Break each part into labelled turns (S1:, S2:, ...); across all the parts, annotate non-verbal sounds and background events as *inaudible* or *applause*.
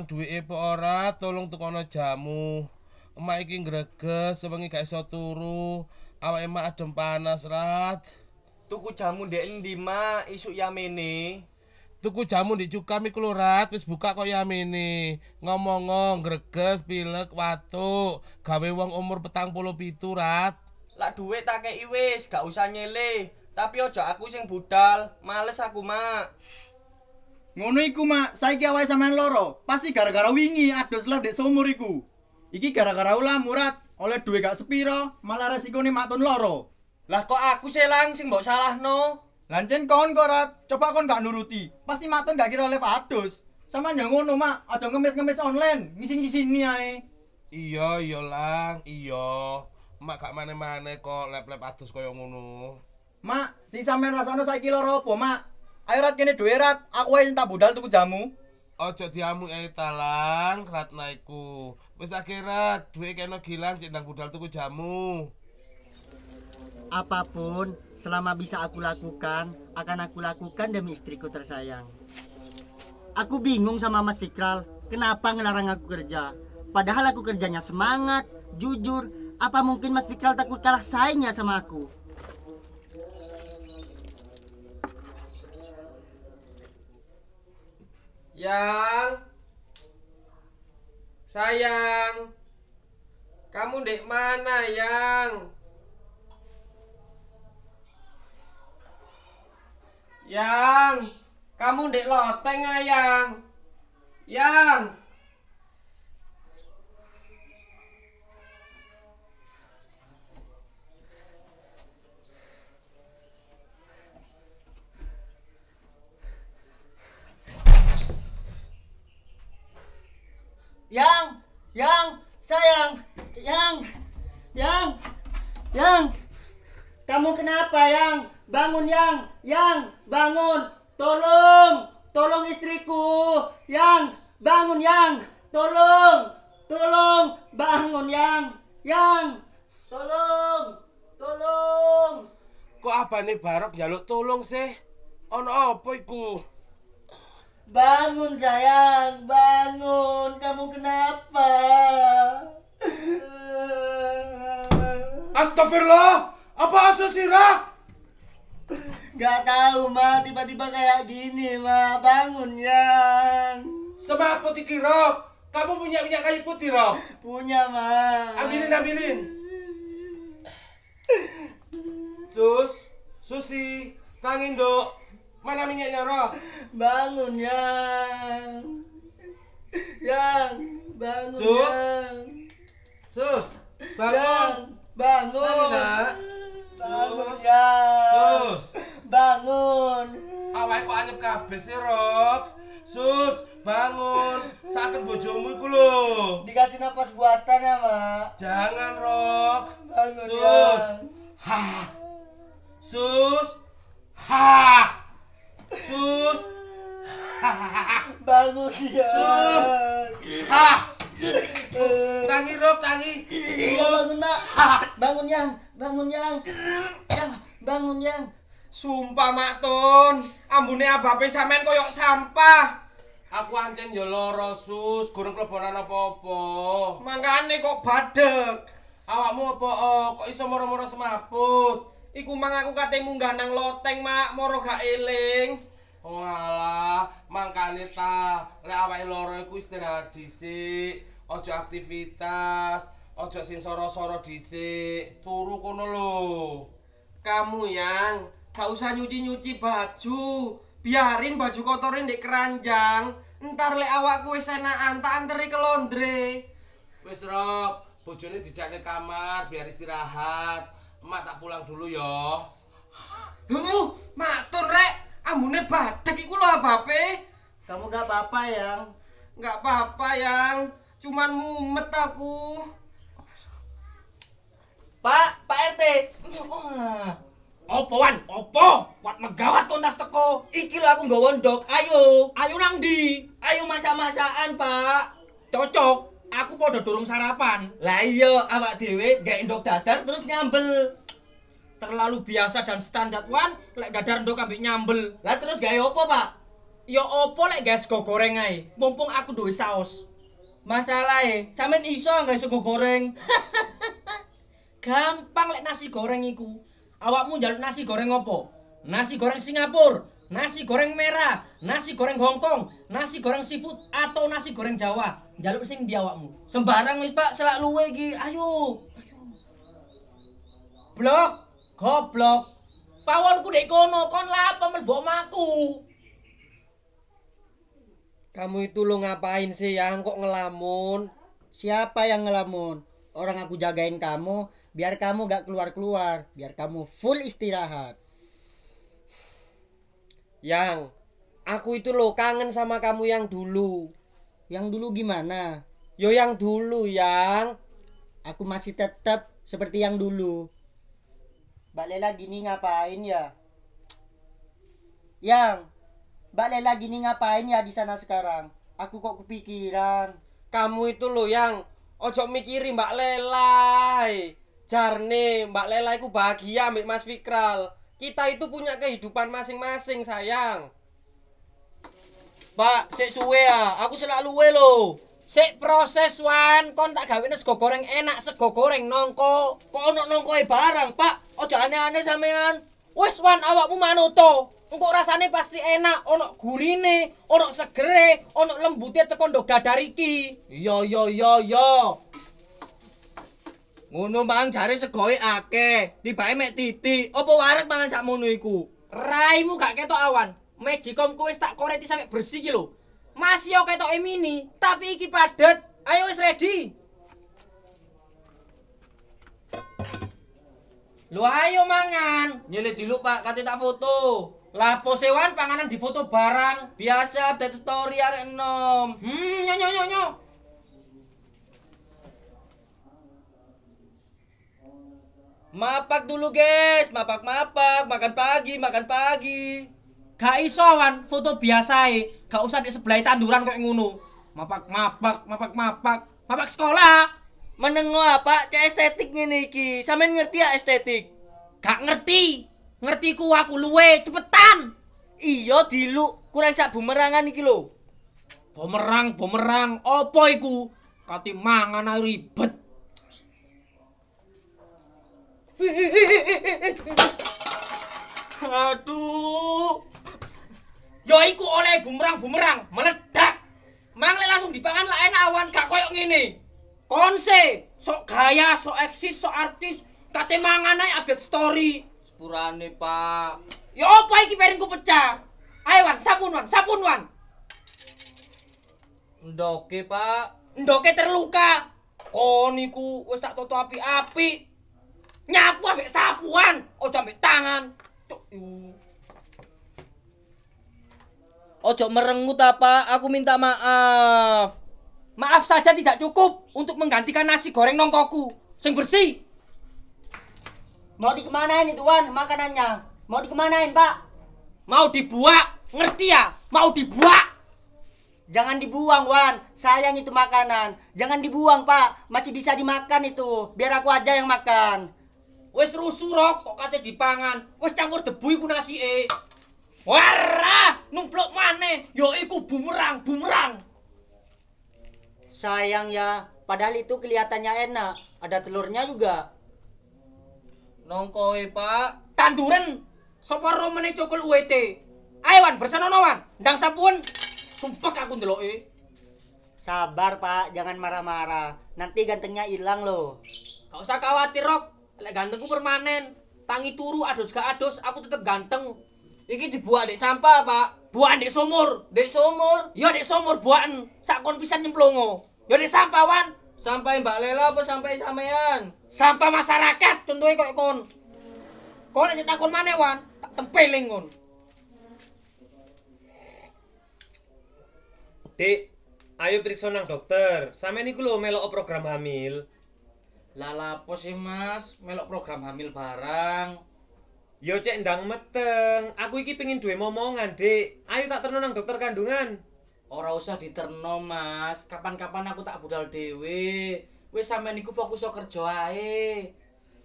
S1: kang duweke apa ora tolong tekono jamu emak iki greges sewengi gak iso turu awake emak adem panas rat tuku jamu ndek di mak isuk yamene tuku jamu ndek cukam iku rat wis buka kok yamene ngomong-ngomong greges pilek watuk gawe wong umur petang puluh pitu rat lak duwe tak kei wis gak usah nyele tapi ojo aku sing budal males aku mak Ngono iku mak, saiki awake sampean lara. Pasti gara-gara wingi adus lab dek seumur iku. Iki gara-gara ulah murat oleh duwe gak sepiro, malah resikone matun lara. Lah kok aku selang sing mbok salahno? Lancen kok korat, coba kon gak nuruti. Pasti matun gak kira oleh adus. Sampean yo ngono mak, aja ngemis-ngemis online, ngisi-ngisi ae. Iya, iya lang, iya. Mak gak mana-mana kok lep-lep adus kaya ngono. Mak, sing sampean rasane saiki lara opo Mak? Ayo rat kene duwe rat, aku wis tak budal tuku jamu. Ojo diamu ae eh, talang rat naiku. Wis akhirnya duwe kena gilang cek nang budal tuku jamu. Apapun selama bisa aku lakukan, akan aku lakukan demi istriku tersayang. Aku bingung sama Mas Fikral, kenapa ngelarang aku kerja? Padahal aku kerjanya semangat, jujur, apa mungkin Mas Fikral takut kalah saingnya sama aku? Yang Sayang Kamu dek mana yang Yang Kamu dek loteng ayang ah, Yang tiba-tiba kayak gini, Ma? Bangun, Yang. Sebab putih kirok. Kamu punya minyak kayu putih, roh. Punya, Ma. Ambilin, ambilin. *laughs* Sus, Susi, tangin, Dok. Mana minyaknya, roh? Bangun, Yang. Yang, bangun, Sus. Yang. Sus, bangun. Yang, bangun. Tangin, Bangun ya. Sus. Bangun. Awake kok anyep kabeh sih, Rob? Sus, bangun. Saat bojomu iku lho. Dikasih nafas buatan ya, Mak. Jangan, Rob. Bangun ya. Sus. ya. Ha. Sus. Ha. Sus. Ha. Bangun ya. Sus. bangun yang bangun yang yang bangun yang sumpah mak tun ambune abape sampean koyok sampah aku ancen yo loro sus gurung kleboran apa-apa mangkane kok badek awakmu apa kok iso moro-moro semaput iku mang aku kate munggah nang loteng mak moro gak eling Walah, oh, mangkane ta lek awake loro iku istirahat dhisik, aja aktivitas. Ojo sing soro-soro dhisik, turu kono lo Kamu yang gak usah nyuci-nyuci baju. Biarin baju kotorin di keranjang. Ntar lek awakku wis enakan tak anteri ke laundry. Wis rob, bojone dijak ke kamar biar istirahat. Emak tak pulang dulu yo. Hmm, matur rek. Ambune badhek iku lho apa-apa. Kamu gak apa-apa, Yang. Gak apa-apa, Yang. Cuman mumet aku. Pak, Pak RT. Opo wan, opo? Wat megawat kontas teko. Iki lho aku nggawa ndok. Ayo. Ayo nang ndi? Ayo masak-masakan, Pak. Cocok. Aku podo dorong sarapan. Lah iya, awak dhewe gak ndok dadar terus nyambel. Terlalu biasa dan standar wan, lek dadar ndok ambek nyambel. Lah terus gawe opo, Pak? Ya opo lek gawe sego goreng ae. Mumpung aku duwe saos. Masalahe, sampean iso gawe sego goreng. *laughs* Gampang lek nasi goreng iku. Awakmu njaluk nasi goreng opo? Nasi goreng Singapura, nasi goreng merah, nasi goreng Hongkong, nasi goreng seafood atau nasi goreng Jawa. Njaluk sing ndi awakmu? Sembarang wis, Pak, selak luwe iki. Ayo. Blok, goblok. Pawonku dek kono, kon lapo melbok maku. Kamu itu lo ngapain sih yang kok ngelamun? Siapa yang ngelamun? Orang aku jagain kamu, biar kamu gak keluar-keluar, biar kamu full istirahat. Yang, aku itu lo kangen sama kamu yang dulu. Yang dulu gimana? Yo yang dulu, yang. Aku masih tetap seperti yang dulu. Mbak Lela gini ngapain ya? Yang, Mbak Lela gini ngapain ya di sana sekarang? Aku kok kepikiran. Kamu itu lo yang ojo mikirin Mbak Lela. Eh. jarne Mbak Lela iku bahagia ambek Mas Fikral. Kita itu punya kehidupan masing-masing, sayang. Pak, sik suwe ya. Aku selalu luwe lho. Sik proses wan, kon tak gawe sego goreng enak, sego goreng nongko. Kok ono nongkoe barang, Pak? Ojo aneh-aneh sampean. Wes wan, awakmu manut to. Engko rasane pasti enak, ono gurine, ono segere, ono lembute teko ndo gadar iki. Iya, iya, iya, iya. Ngono mang jare segoe akeh. Tibake mek titik. Apa wareg mangan sakmono iku? Raimu gak ketok awan. Magicom ku wis tak koreti sampe bersih iki lho. Masih yo ketoke mini, tapi iki padet. Ayo wis ready. Lu ayo mangan. Nyelit Pak, kate tak foto. Lah posewan panganan difoto barang. Biasa update story arek enom. Hmm, nyo nyo nyo Mapak dulu guys, mapak-mapak, makan pagi, makan pagi. Gak isoan, foto biasa gak usah di sebelah tanduran kayak ngunu Mapak, mapak, mapak, mapak, mapak sekolah. menengok apa cek estetik nih Niki, samen ngerti ya estetik? Gak ngerti. Ngerti ku aku luwe, cepetan. iyo dilu, kurang sak bumerangan nih lho. Bumerang, bumerang, opo iku? Kati mangan ribet. Aduh. Yo ya iku oleh bumerang-bumerang meledak. mang langsung dipangan lah enak awan gak koyok ngene. Konse, sok gaya, sok eksis, sok artis, kate mangan ae update story. Sepurane, Pak. Yo ya apa iki piringku pecah? Ayo Wan, sapun Wan, sapun Wan. Ndoke, Pak. Ndoke terluka. Kon iku wis tak toto api-api. Nyapu ambek sapuan, ojo ambek tangan. Ojo merengut apa, aku minta maaf. Maaf saja tidak cukup untuk menggantikan nasi goreng nongkoku. Sing bersih. Mau dikemanain itu tuan? makanannya? Mau dikemanain Pak? Mau dibuat ngerti ya? Mau dibuat Jangan dibuang Wan, sayang itu makanan. Jangan dibuang Pak, masih bisa dimakan itu. Biar aku aja yang makan. Wes rusuh rok kok kate dipangan. Wes campur debu iku e Warah, numplok mana? Ya yo iku bumerang, bumerang. Sayang ya, padahal itu kelihatannya enak, ada telurnya juga. Nongkoi e, Pak. Tanduran. sapa romene cokol UET. Ayo bersana nawan Ndang sampun. sumpah aku ndeloke. Sabar, Pak, jangan marah-marah. Nanti gantengnya hilang loh. Gak usah khawatir, Rok. Lek gantengku permanen. Tangi turu adus gak adus, aku tetep ganteng. Iki dibuat dek sampah, Pak. Buat dek sumur. Dek sumur? Ya dek sumur buatan. sakon pisan nyemplongo. Ya dek sampah, Wan. Sampai Mbak Lela apa sampai sampean? Sampah masyarakat contohnya kok kon. Kon nasi takon maneh, Wan. Tak tempeling kon.
S2: Dek, ayo periksa nang dokter. Sampeyan niku lho melok program hamil. Lah lapo sih Mas, melok program hamil barang. Yo cek ndang meteng, aku iki pengin duwe momongan, Dik. Ayo tak terno nang dokter kandungan. Ora usah diterno, Mas. Kapan-kapan aku tak budal dhewe. Wis sampean niku fokus kerja ae.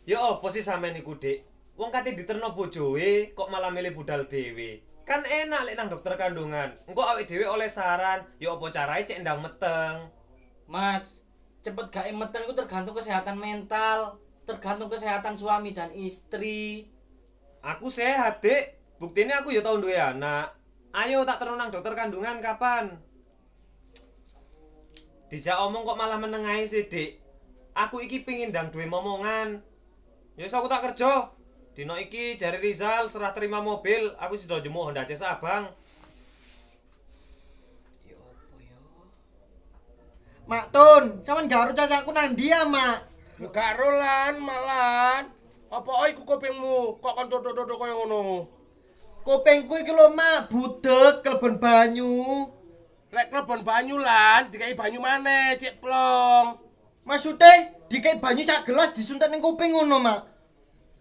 S2: yo opo sih sampean niku, Dik? Wong kate diterno bojoe kok malah milih budal dhewe. Kan enak lek nang dokter kandungan. Engko awake dhewe oleh saran, yo opo carae cek ndang meteng. Mas, cepet gak emeten itu tergantung kesehatan mental tergantung kesehatan suami dan istri aku sehat dek buktinya aku ya tahun dua anak ayo tak terunang dokter kandungan kapan dijak omong kok malah menengahi sih dek aku iki pingin dang duwe momongan ya aku tak kerja dino iki jari Rizal serah terima mobil aku sudah jemuh Honda Jazz abang
S1: Mak Tun, sampean garu cacakku nang ndi ya, Mak? Gak rolan, malan. Apa oi ku kupingmu? Kok kon totok-totok koyo ngono? Kupingku iki lho, Mak, budek kleben banyu. Lek kleben banyu lan, dikai banyu maneh, cek plong. Maksudnya, dikai banyu sak gelas disuntet ning kuping ngono, Mak?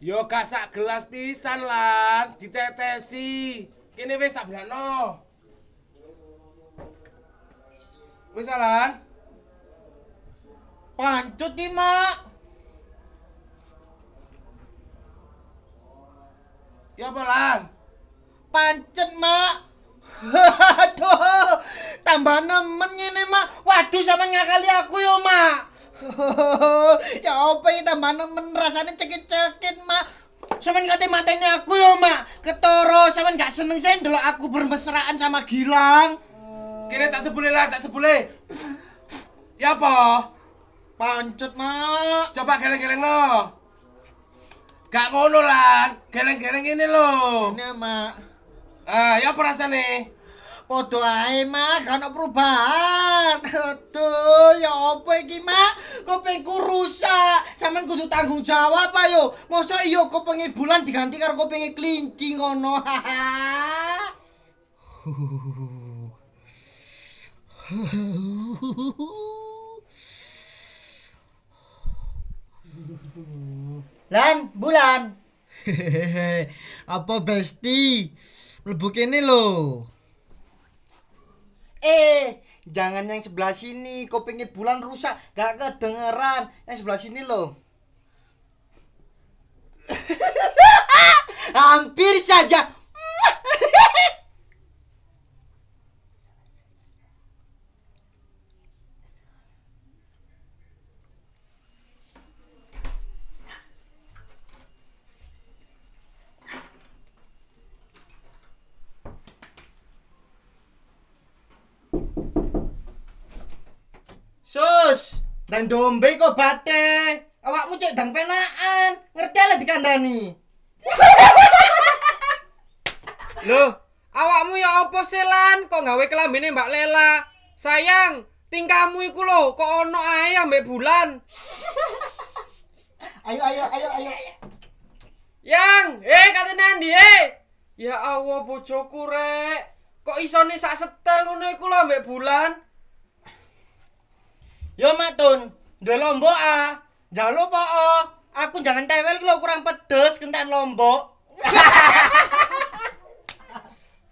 S1: Yo gak sak gelas pisan lan, ditetesi. Kene wis tak berano. Wis lan. Pancut nih, Mak. Ya pelan. Pancet, Mak. *laughs* Aduh, tambah nemen ini, Mak. Waduh, sama ngakali aku ya, Mak. *laughs* ya apa ini tambah nemen rasanya cekit-cekit, Mak. Sama ngerti aku ya, Mak. Ketoro, sama gak seneng sih dulu aku bermesraan sama Gilang. Kira tak sebulih lah, tak sebulih. ya apa? Pancet, mak coba geleng-geleng lo gak ngono lan geleng-geleng ini lo ini mak
S2: ah ya perasaan nih
S1: Podo ae mak, kanak perubahan. Aduh, ya apa iki mak? Kupingku rusak. Saman kudu tanggung jawab ayo. Masa iya kupingnya bulan diganti karo kupingnya kelinci ngono.
S3: Hahaha.
S2: *laughs*
S1: Lan, bulan. *laughs* Apa besti? Lebu ini lo. Eh, jangan yang sebelah sini. Kupingnya bulan rusak, gak kedengeran. Yang sebelah sini lo. *laughs* Hampir saja dan dombe kok bate awakmu cek dang penaan ngerti ala dikandani kandani *laughs* loh awakmu ya opo selan kok gawe kelamin mbak lela sayang tingkahmu iku lo kok ono ayam mbak bulan
S3: *laughs*
S1: ayo ayo ayo ayo yang eh kata nandi eh ya allah bojoku rek kok isone sak setel ngono iku lo mbak bulan Yo matun, duwe lombok a. Ah. Jalo po o. Oh. Aku jangan tewel kalau kurang pedes kentan lombok. *laughs*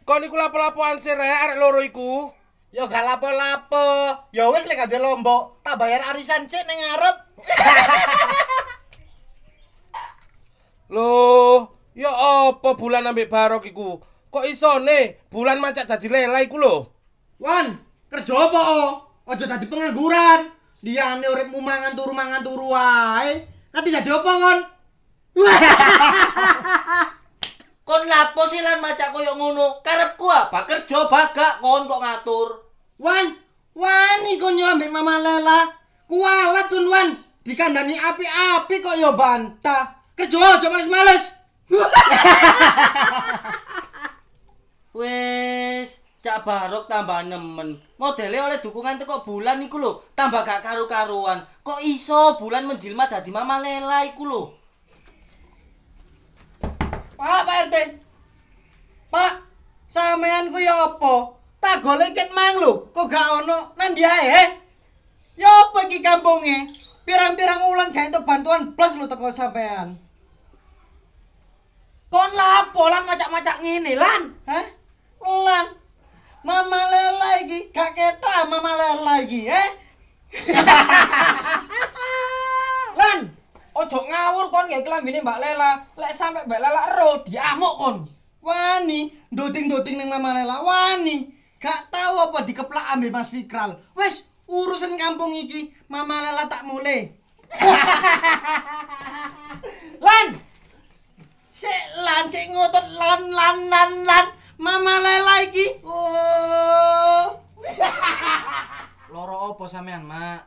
S1: Kon iku lapo-lapoan sih rek arek loro iku. Yo gak lapo-lapo. Yo wis lek gak lombok, tak bayar arisan cek ning ngarep. *laughs* Loh, yo apa bulan ambek barok iku? Kok isone bulan macak dadi lela iku lho. Wan, kerja apa oh? Ojo tadi pengangguran. Liyane urip mangan turu mangan turu wae. Kan tidak diopo kon. *laughs* kon lapo sih lan macak koyo ngono? Karepku apa? Kerja bagak kon kok ngatur. Wan, wani kon yo ambek Mama Lela. Kualat kon wan. Dikandani api-api kok yo bantah. Kerja aja males-males. *laughs* Wes. Cak Barok tambah nemen. Modele oleh dukungan teko bulan iku lho, tambah gak karu-karuan. Kok iso bulan menjilma dadi mama lela iku lho? Pak, Pak RT. Pak, sampean ku ya apa? Tak goleket mang lho, kok gak ono nang dia ae? Ya apa kampunge? Pirang-pirang ulang gak entuk bantuan plus lho teko sampean. Kon lapo lan macak-macak ngene lan? Hah? Ulang. mama lela lagi, gak ah mama lela lagi, eh *laughs* lan ojo ngawur kon gak ya, kelambine mbak lela lek sampe mbak lela ero diamuk kon wani doting-doting neng mama lela wani gak tahu apa dikeplak ambil mas Fikral wes urusan kampung iki mama lela tak mulai *laughs* lan sik lan sik ngotot lan lan lan lan Mama Lela iki. Oh. Loro apa sampean, Mak?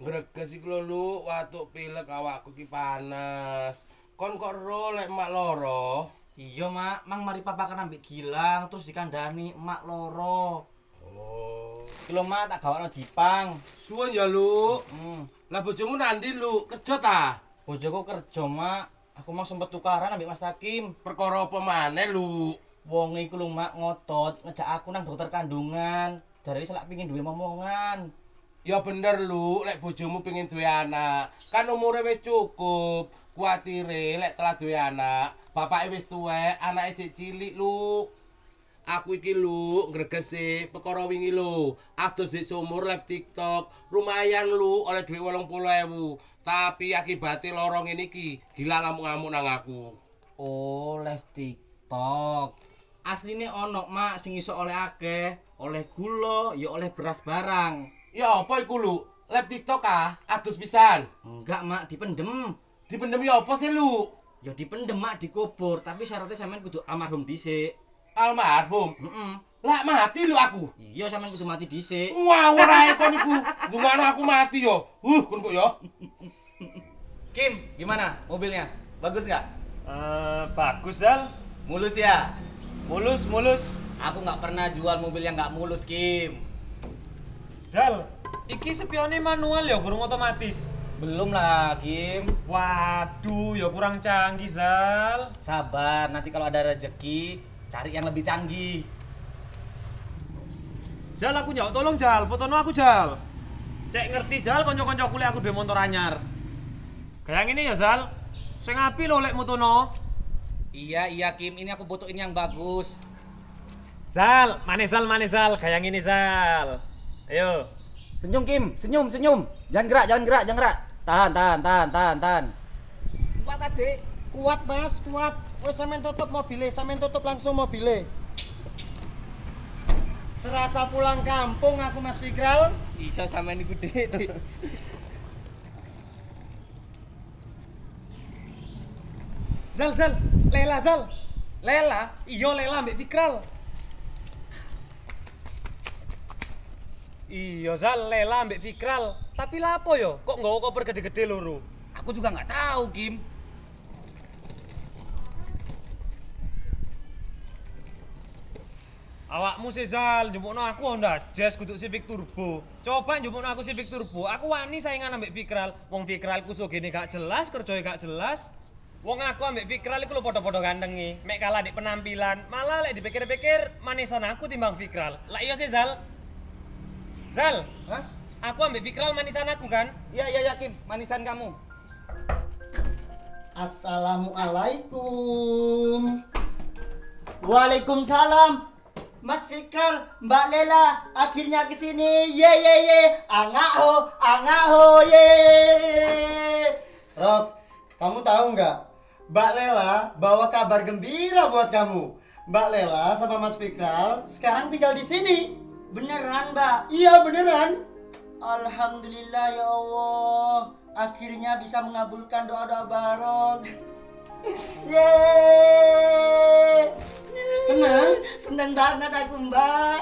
S1: Greges iku lho, watuk pilek awakku ki panas. Kon kok ro lek mak loro. Iya, Mak. Mang mari papa kan ambek Gilang terus dikandani mak loro. Oh. Ki Mak, tak gawakno Jipang. Suwun ya, Lu. Hmm. Lah bojomu nanti, Lu, kerja ta? Bojoku kerja, Mak. Aku mau sempet tukaran ambil Mas Hakim. Perkara apa maneh, Lu? wong iku mak ngotot ngejak aku nang dokter kandungan dari selak pingin duwe momongan ya bener lu lek bojomu pingin duwe anak kan umure wis cukup kuatire lek telah duwe anak bapake wis tuwa anak isi cilik lu aku iki lu ngregese perkara wingi lu adus di sumur lek tiktok rumayan lu oleh duwe 80.000 tapi akibat lorong ini ki gila ngamuk-ngamuk nang aku oh lek tiktok asline ono mak sing iso oleh akeh, oleh gula, ya oleh beras barang. Ya apa iku lu? Lab TikTok ah, adus pisan. Enggak, Mak, dipendem. Dipendem ya apa sih lu? Ya dipendem mak dikubur, tapi syaratnya sampean kudu almarhum dhisik. Almarhum? Heeh. Lah mati lu aku. Iya sampean kudu mati dhisik. Wah, ora
S2: kon iku. Ngono aku mati yo. Uh, kon kok yo. Kim, gimana mobilnya? Bagus nggak? Eh, uh, bagus, Dal. Mulus ya? Mulus, mulus. Aku nggak pernah jual mobil yang nggak mulus, Kim. Zal, iki spionnya manual ya, kurang otomatis. Belum lah, Kim. Waduh, ya kurang canggih, Zal. Sabar, nanti kalau ada rezeki, cari yang lebih canggih. Jal, aku nyawa tolong Jal, foto no aku Jal. Cek ngerti Jal, konco-konco kuliah aku dua motor anyar. Kayak ini ya Zal, saya ngapi lo lek mutono. Iya, iya Kim, ini aku butuhin yang bagus. Sal mana Sal mana Sal kayak ini Sal Ayo. Senyum Kim, senyum, senyum. Jangan gerak, jangan gerak, jangan gerak. Tahan, tahan, tahan, tahan, tahan.
S1: Kuat adik, kuat mas, kuat. Wes sampean tutup mobilnya, sampean tutup langsung mobilnya. Serasa pulang kampung aku Mas Fikral. Bisa sampean
S2: iku Zal, Zal, Lela, Zal. Lela, iyo Lela ambek Fikral. iyo Zal, Lela ambek Fikral. Tapi lapo yo? Kok nggak kok bergede gede loru? Aku juga nggak tahu, Kim. Awakmu sih Zal, no aku Honda Jazz si Civic Turbo. Coba no aku Civic Turbo. Aku wani saingan ambek Fikral. Wong Fikral ku ini gak jelas, kerjoy gak jelas. Wong aku ambek Fikral iku lho padha-padha ganteng Mek kalah di penampilan, malah lek dipikir-pikir manisan aku timbang Fikral. Lah iya sih Zal. Zal. Hah? Aku ambek Fikral manisan aku kan? Iya iya yakin manisan kamu.
S1: Assalamualaikum. Waalaikumsalam. Mas Fikral, Mbak Lela, akhirnya kesini. Ye ye ye, angaho, angaho, ye. Mbak Lela bawa kabar gembira buat kamu. Mbak Lela sama Mas Fikral sekarang tinggal di sini. Beneran, Mbak? Iya, beneran. Alhamdulillah ya Allah. Akhirnya bisa mengabulkan doa-doa Barok. *laughs* Yeay. Senang? Senang banget aku, Mbak.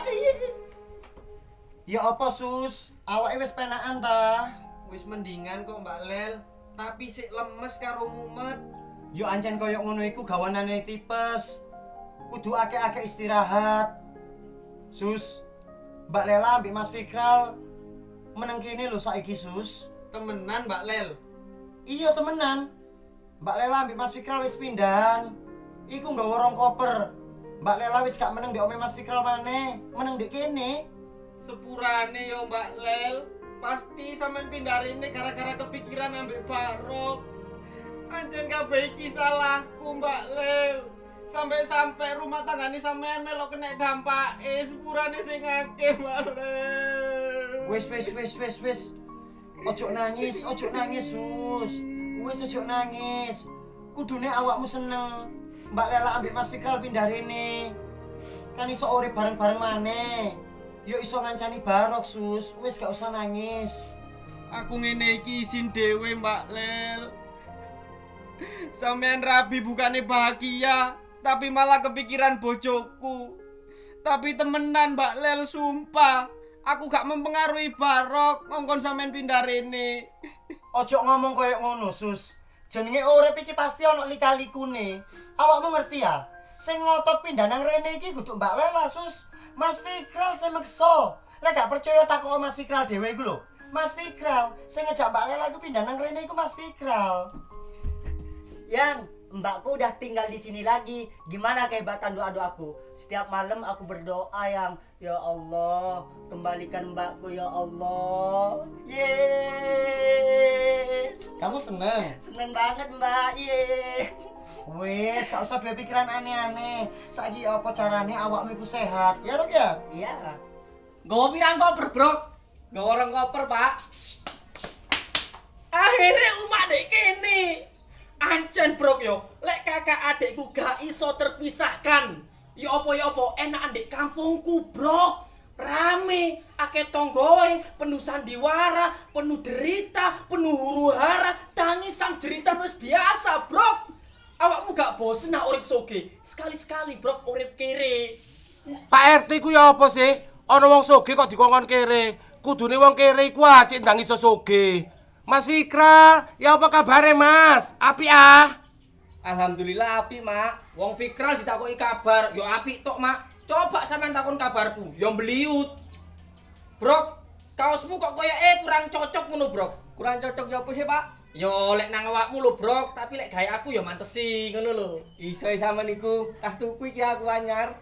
S1: Ya apa, Sus? Awak wis penaan ta? Wis mendingan kok, Mbak Lel. Tapi sik lemes karo mumet. Yo ancen koyok ngono iku gawanane tipes. Kudu akeh-akeh istirahat. Sus, Mbak Lela ambil Mas Fikral meneng kene lho saiki Sus. Temenan Mbak Lel. Iya temenan. Mbak Lela ambil Mas Fikral wis pindahan. Iku nggawa rong koper. Mbak Lela wis gak meneng di ome Mas Fikral mana? meneng di kene. Sepurane yo Mbak Lel, pasti sampean pindah ini gara-gara kepikiran ambil Barok. Anjen kabeh iki salahku, Mbak Lel. Sampai-sampai rumah tangane sampean melo kena dampak e syukurane sing akeh, Mbak Lel. Wis wis wis wis wis. Ojo nangis, ojo nangis, Sus. Wis ojo nangis. Kudune awakmu seneng. Mbak Lela ambek Mas Fikral pindah rene. Kan iso ore bareng-bareng maneh. Yo iso ngancani barok, Sus. Wis gak usah nangis. Aku ngene iki isin dhewe, Mbak Lel. Sampean rabi bukannya bahagia, tapi malah kepikiran bojoku. Tapi temenan Mbak Lel sumpah, aku gak mempengaruhi Barok ngongkon sampean pindah rene. Ojo ngomong kayak ngono, Sus. Jenenge urip iki pasti ono lika-likune. Awakmu ngerti ya? Sing ngotot pindah nang rene iki kudu Mbak Lel, Sus. Mas Fikral sing meksa. Lah gak percaya takok Mas Fikral dhewe iku lho. Mas Fikral, sing ngejak Mbak Lela iku pindah nang rene iku Mas Fikral. Yang, mbakku udah tinggal di sini lagi. Gimana kehebatan doa-doaku? Setiap malam aku berdoa yang, Ya Allah, kembalikan mbakku ya Allah. Yeay. Kamu seneng? Seneng banget mbak, yeay. Wes, gak usah dua pikiran aneh-aneh. Saiki apa caranya awak iku sehat? Ya, Rok ya? Iya. mau pirang koper, Bro? Gak orang koper, Pak. Akhirnya goblok yo. Lek kakak adikku gak iso terpisahkan. Ya apa ya apa enak ndek kampungku, Bro. Rame, akeh tonggoe, penuh sandiwara, penuh derita, penuh huru-hara, tangisan derita wis biasa, Bro. Awakmu gak bosen nak urip soge? Sekali-sekali, Bro, urip kere. Pak RT ku ya apa sih? Ana wong soge kok dikongkon kere. Kudune wong kere iku aja ndang iso soge. Mas Fikra, ya apa kabarnya Mas? Api ah. Alhamdulillah apik mak. Wong Fikral ditakuti kabar, yo apik tok mak. Coba sampean takon kabarku, yo beliut. Bro, kaosmu kok kaya eh kurang cocok ngono, Bro. Kurang cocok yo apa sih, Pak? Yo lek nang awakmu lho, Bro, tapi lek gaya aku yo mantesi sih ngono lho. Iso sama niku, tas tuku iki aku anyar.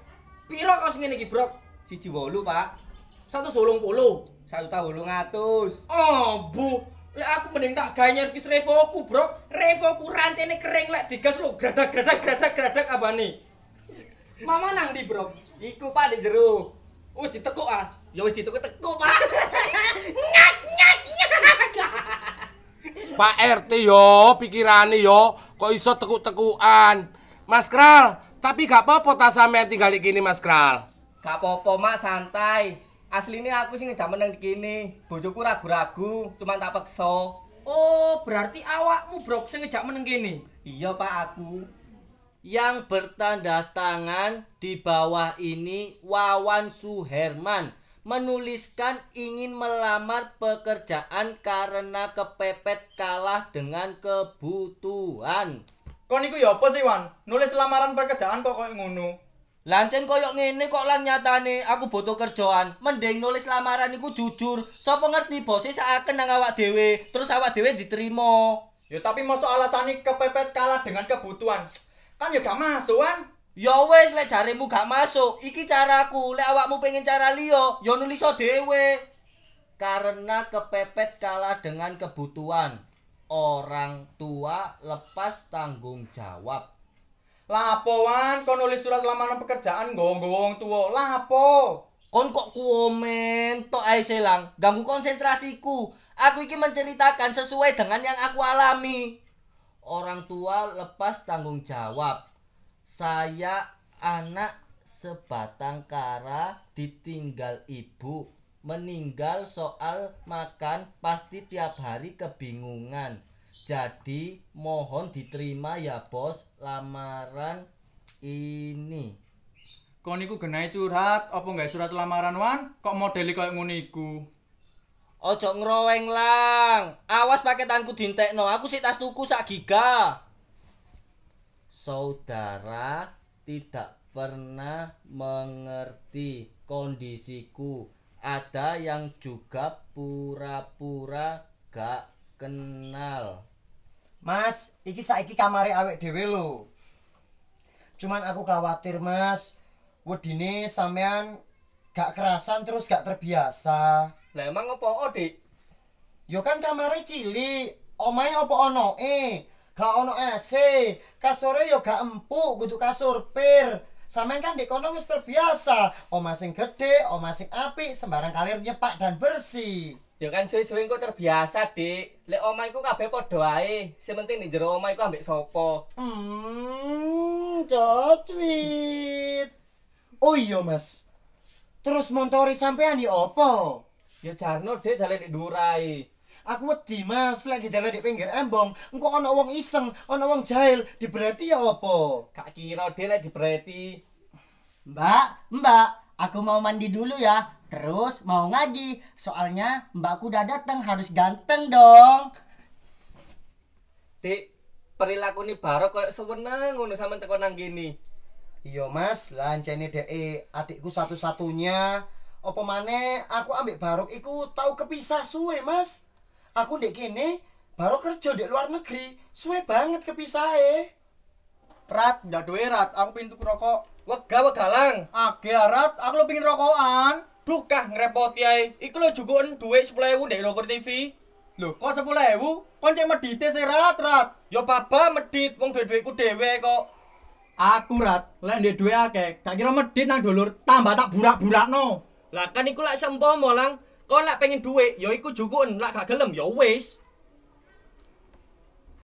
S1: Piro kaos ngene iki, Bro? Siji wolu, Pak. 180. 1.800. Oh, bu. Lek aku mending tak gawe nyervis revoku, Bro. Revoku rantene kering lek digas lo gradak-gradak gradak-gradak abane. Mama nang di, Bro? Iku Pak di jero. Wis ditekuk ah. Ya wis ditekuk tekuk, Pak. *laughs* Nyat nyat nyat. Pak RT yo, pikirane yo, kok iso tekuk-tekukan. Mas Kral, tapi gak apa-apa tas sampean tinggal kini Mas Kral. Gak apa-apa, Mak, santai. Asli ini aku sih ngejaman yang dikini Bojoku ragu-ragu, cuma tak peksa. Oh, berarti awakmu brok sih ngejaman yang Iya, Pak, aku. Yang bertanda tangan di bawah ini Wawan Suherman menuliskan ingin melamar pekerjaan karena kepepet kalah dengan kebutuhan. Kau niku ya apa sih, Wan? Nulis lamaran pekerjaan kok kok ngono. Lancen koyok ngene kok lang nyatane aku butuh kerjaan. Mending nulis lamaran iku jujur. Sopo ngerti bose saken nang awak dhewe, terus awak dhewe diterima. Ya tapi masuk alasane kepepet kalah dengan kebutuhan. Kan ya gak masuk kan? Ya wis lek jarimu gak masuk, iki caraku. Lek awakmu pengen cara liya, ya nulis dhewe. Karena kepepet kalah dengan kebutuhan. Orang tua lepas tanggung jawab. Lapo wan nulis surat lamaran pekerjaan gong gong tuwo. Lapo? Kon kok komen to ay selang, ganggu konsentrasiku. Aku ingin menceritakan sesuai dengan yang aku alami. Orang tua lepas tanggung jawab. Saya anak sebatang kara ditinggal ibu meninggal soal makan pasti tiap hari kebingungan jadi mohon diterima ya bos lamaran ini. Kau niku genai curhat apa nggak surat lamaran wan? Kok modeli koyo nguniku? Ojo ngroweng lang. Awas paketanku no, Aku sih tas tuku sak giga. Saudara tidak pernah mengerti kondisiku. Ada yang juga pura-pura gak kenal. Mas, iki saiki kamare awek dhewe lho. Cuman aku khawatir, Mas. Wedine sampean gak kerasan terus gak terbiasa. Lah emang opo, oh, Dik? Yo kan kamare cilik. Omahe opo ono e? Gak ono AC. Kasore yo gak empuk, kudu kasur pir. Sampean kan dek kono wis terbiasa. Omah sing gedhe, omah sing apik, sembarang kalir nyepak dan bersih. Ya kan swing suwe kok terbiasa, Dik. Lek omah iku kabeh padha wae. Sing penting ning jero omah iku ambek sapa. Hmm, cocwit. Oh iya, Mas. Terus montori sampean yo ya opo? Ya Jarno, Dik, dalan ning durai, Aku wedi, Mas, lek didalan di pinggir embong, engko ana wong iseng, ana wong jahil, diperhati ya opo? Kak kira Dik lek dibereti. Mbak, Mbak, aku mau mandi dulu ya. Terus mau ngaji, soalnya mbakku udah datang harus ganteng dong. Dek, perilaku ini baru kayak sewenang ngono sama teko nang gini. Iya mas, lancene dek, adikku satu-satunya. Apa mana aku ambil Barok iku tau kepisah suwe mas. Aku dek gini, Barok kerja di luar negeri, suwe banget kepisah eh. Rat, ndak duwe rat, aku pintu rokok. Wega wegalang. Agak rat, aku lo pingin rokokan. Dukah kah ngerepot ya, iku lo juga kan duwe sepuluh ewu ndak ilokor TV? Loh, kok sepuluh ewu? Kan cek medite sih rat, rat. Ya papa medit, wong duwe-duwe ku dewe kok. Aku rat, lain dia duwe ake, gak kira medit nang dulur, tambah tak burak-burak no. Lah kan iku lak sempo molang, kok lak pengen duwe, ya iku juga lak gak gelem, ya wesh.